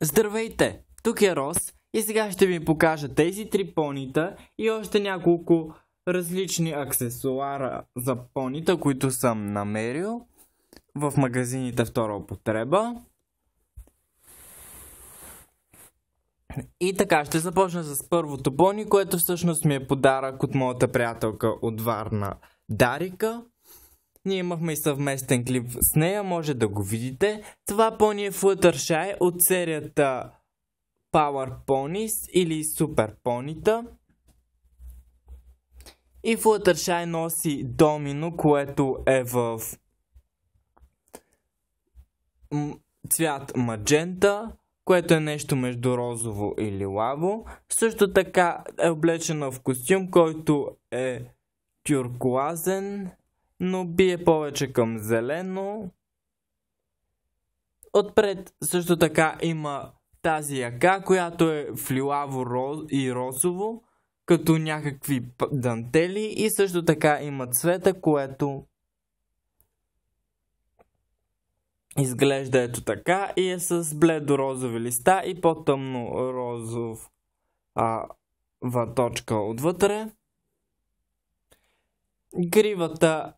Здравейте, тук е Рос и сега ще ви покажа тези три понита и още няколко различни аксесуара за понита, които съм намерил в магазините втора употреба. И така, ще започна с първото пони, което всъщност ми е подарък от моята приятелка от Варна Дарика. Ние имахме и съвместен клип с нея, може да го видите. Това пони е Fluttershy от серията Power Ponies или Super Ponyta. И Fluttershy носи домино, което е в цвят маджента, което е нещо между розово и лилаво. Също така е облечена в костюм, който е тюркуазен но бие повече към зелено. Отпред също така има тази яка, която е флилаво и розово, като някакви дантели и също така има цвета, което изглежда ето така и е с бледо розови листа и по-тъмно розов а, точка отвътре. Гривата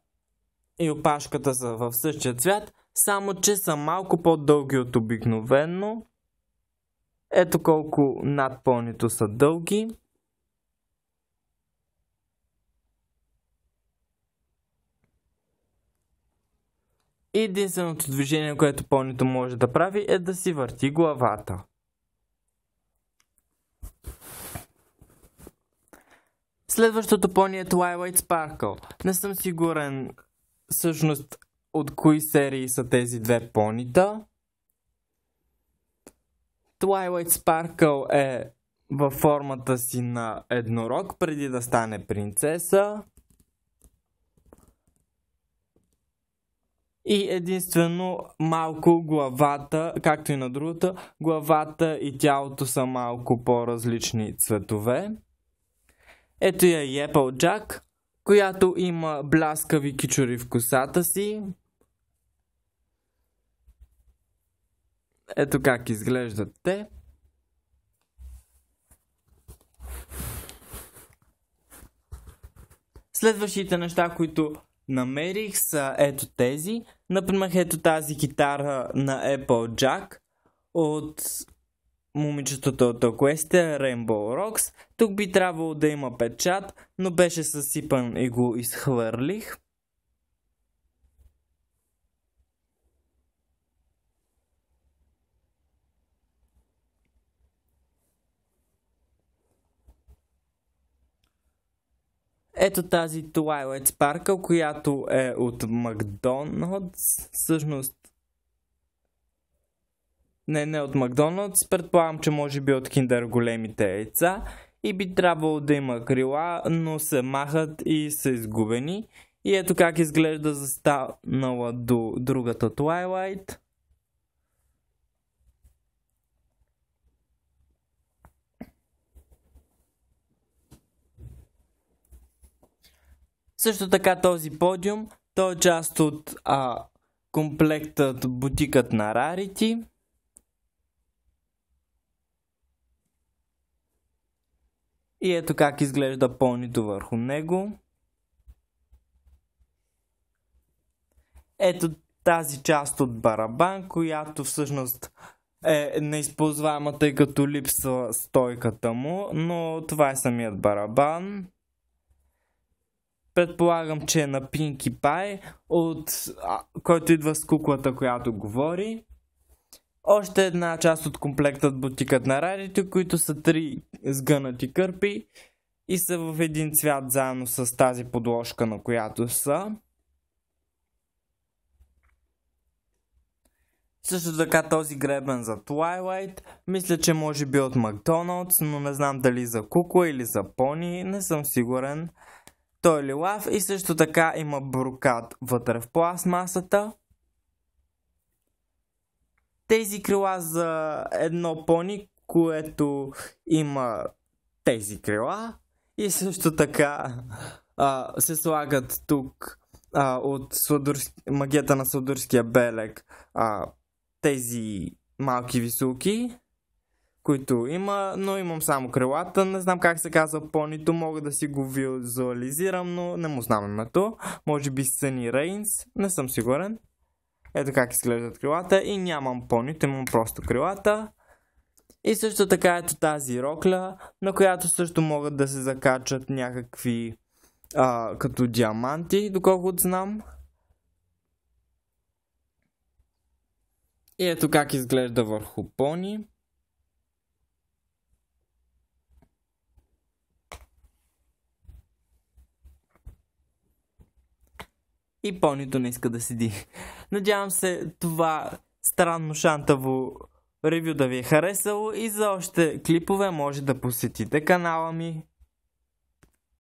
и опашката са в същия цвят, само че са малко по-дълги от обикновено. Ето колко над пълнито са дълги. И единственото движение, което пълнито може да прави е да си върти главата. Следващото пони е Twilight Sparkle. Не съм сигурен всъщност от кои серии са тези две понита. Twilight Sparkle е във формата си на еднорог преди да стане принцеса. И единствено малко главата, както и на другата, главата и тялото са малко по-различни цветове. Ето я и Jack, която има бляскави кичури в косата си. Ето как изглеждат те. Следващите неща, които намерих са ето тези. Например, ето тази китара на Apple Jack от Момичетото от Аквестия, Rainbow Rocks, тук би трябвало да има печат, но беше съсипан и го изхвърлих. Ето тази Twilight Sparkle, която е от Макдоналдс. Всъщност не, не от Макдоналдс. Предполагам, че може би от Киндер големите яйца. И би трябвало да има крила, но се махат и са изгубени. И ето как изглежда застанала до другата Twilight. Също така този подиум, той е част от а, комплектът бутикът на Rarity. И ето как изглежда пълнито върху него. Ето тази част от барабан, която всъщност е неизползваема, тъй като липсва стойката му, но това е самият барабан. Предполагам, че е на Pinkie Pie, от, който идва с куклата, която говори. Още една част от комплектът бутикът на радите, които са три сгънати кърпи и са в един цвят заедно с тази подложка, на която са. Също така този гребен за Twilight, мисля, че може би от Макдоналдс, но не знам дали за кукла или за пони, не съм сигурен. Той е лилав и също така има брокат вътре в пластмасата тези крила за едно пони, което има тези крила и също така а, се слагат тук а, от сладурски, магията на Сладурския белек а, тези малки висулки, които има, но имам само крилата. Не знам как се казва понито, мога да си го визуализирам, но не му знам името. Може би сани Рейнс, не съм сигурен. Ето как изглеждат крилата и нямам понито, имам просто крилата. И също така ето тази рокля, на която също могат да се закачат някакви а, като диаманти, доколкото знам. И ето как изглежда върху пони. и Понито не иска да седи. Надявам се това странно шантаво ревю да ви е харесало и за още клипове може да посетите канала ми.